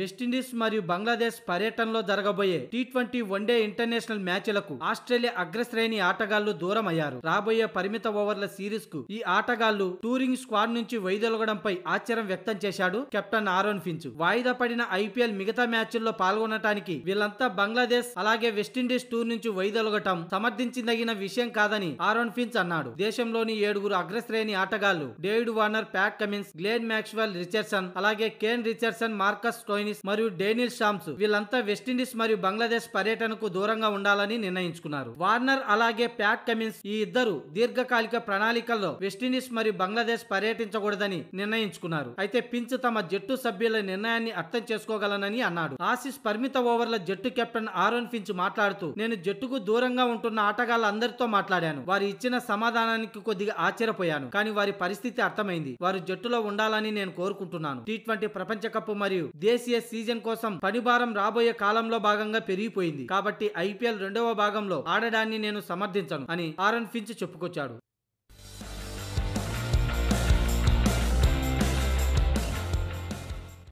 West Indies మరియు బంగ్లాదేశ్ పర్యటనలో జరగబోయే టీ ట్వంటీ వన్డే ఇంటర్నేషనల్ మ్యాచ్లకు ఆస్ట్రేలియా అగ్రశ్రేణి ఆటగాళ్లు దూరం అయ్యారు రాబోయే పరిమిత ఓవర్ల సిరీస్ కు ఈ ఆటగాళ్లు టూరింగ్ స్క్వాడ్ నుంచి వైదొలగడంపై ఆశ్చర్యం వ్యక్తం చేశాడు కెప్టెన్ ఆరోన్ ఫించ్ వాయిదా పడిన ఐపీఎల్ మిగతా మ్యాచ్ల్లో పాల్గొనటానికి వీళ్ళంతా బంగ్లాదేశ్ అలాగే వెస్టిండీస్ టూర్ నుంచి వైదొలగటం సమర్థించదగిన విషయం కాదని ఆరోన్ ఫించ్ అన్నాడు దేశంలోని ఏడుగురు అగ్రశ్రేణి ఆటగాళ్లు David Warner Pat Cummins Glenn Maxwell Richardson అలాగే కేన్ రిచర్సన్ మార్కస్ స్టోయిన్ మోయినిస్ మరియు డేనిల్ షామ్స్ వీళ్ళంతా వెస్టిండీస్ మరియు బంగ్లాదేశ్ పర్యటనకు దూరంగా ఉండాలని నిర్ణయించుకున్నారు వార్నర్ అలాగే ప్యాట్ కమిన్స్ ఈ ఇద్దరు దీర్ఘకాలిక ప్రణాళికల్లో వెస్టిండీస్ మరియు బంగ్లాదేశ్ పర్యటించకూడదని నిర్ణయించుకున్నారు అయితే పించ్ తమ జట్టు సభ్యుల నిర్ణయాన్ని అర్థం చేసుకోగలనని అన్నాడు ఆసిస్ పరిమిత ఓవర్ల జట్టు కెప్టెన్ ఆరోన్ ఫించ్ మాట్లాడుతూ నేను జట్టుకు దూరంగా ఉంటున్న ఆటగాళ్ళందరితో మాట్లాడాను వారు ఇచ్చిన సమాధానానికి కొద్దిగా ఆశ్చర్యపోయాను కానీ వారి పరిస్థితి అర్థమైంది వారు జట్టులో ఉండాలని నేను కోరుకుంటున్నాను టీ ట్వంటీ ప్రపంచ కప్ మరియు దేశీయ ఐపీఎల్ సీజన్ కోసం పనిభారం రాబోయే కాలంలో భాగంగా పెరిగిపోయింది కాబట్టి ఐపీఎల్ రెండవ భాగంలో ఆడడాన్ని నేను సమర్థించను అని ఆరన్ ఫించ్ చెప్పుకొచ్చాడు